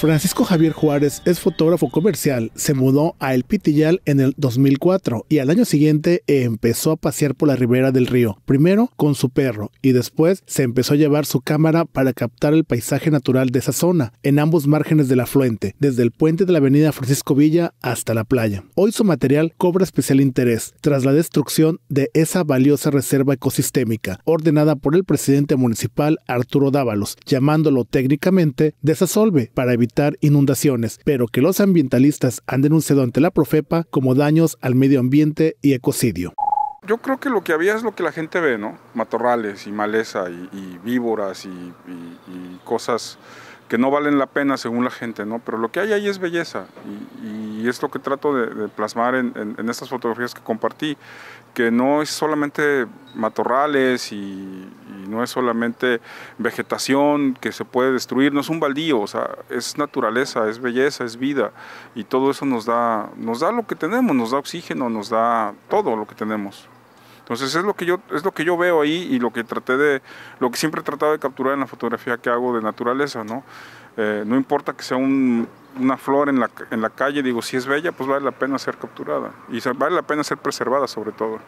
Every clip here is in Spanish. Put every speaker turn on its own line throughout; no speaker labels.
Francisco Javier Juárez es fotógrafo comercial, se mudó a El Pitillal en el 2004 y al año siguiente empezó a pasear por la ribera del río, primero con su perro y después se empezó a llevar su cámara para captar el paisaje natural de esa zona, en ambos márgenes del afluente, desde el puente de la avenida Francisco Villa hasta la playa. Hoy su material cobra especial interés tras la destrucción de esa valiosa reserva ecosistémica, ordenada por el presidente municipal Arturo Dávalos, llamándolo técnicamente desasolve para evitar inundaciones, pero que los ambientalistas han denunciado ante la Profepa como daños al medio ambiente y ecocidio.
Yo creo que lo que había es lo que la gente ve, ¿no? Matorrales y maleza y, víboras y, cosas que no valen la pena según la gente, ¿no? Pero lo que hay ahí es belleza y, es lo que trato de, plasmar en, en estas fotografías que compartí, que no es solamente matorrales y no es solamente vegetación que se puede destruir, no es un baldío, o sea, es naturaleza, es belleza, es vida y todo eso nos da, nos da lo que tenemos, nos da oxígeno, nos da todo lo que tenemos. Entonces es lo que yo es lo que yo veo ahí y lo que traté de lo que siempre he tratado de capturar en la fotografía que hago de naturaleza, ¿no? Eh, no importa que sea una flor en la, en la calle, digo, si es bella, pues vale la pena ser capturada y vale la pena ser preservada sobre todo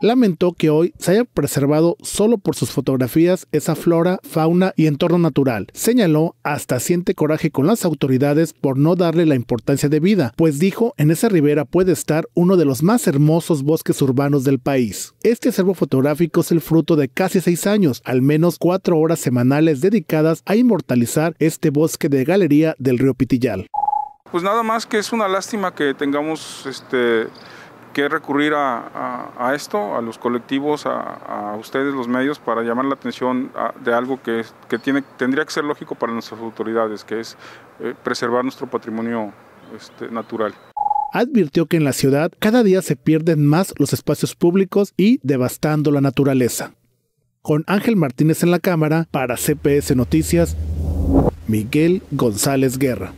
lamentó que hoy se haya preservado solo por sus fotografías esa flora, fauna y entorno natural. Señaló hasta siente coraje con las autoridades por no darle la importancia de vida, pues dijo en esa ribera puede estar uno de los más hermosos bosques urbanos del país. Este acervo fotográfico es el fruto de casi seis años, al menos cuatro horas semanales dedicadas a inmortalizar este bosque de galería del río Pitillal.
Pues nada más que es una lástima que tengamos este que recurrir a, esto, a los colectivos, a, ustedes, los medios, para llamar la atención de algo que, tiene, tendría que ser lógico para nuestras autoridades, que es eh, preservar nuestro patrimonio este, natural
advirtió que en la ciudad cada día se pierden más los espacios públicos y devastando la naturaleza. Con Ángel Martínez en la cámara, para CPS Noticias, Miguel González Guerra.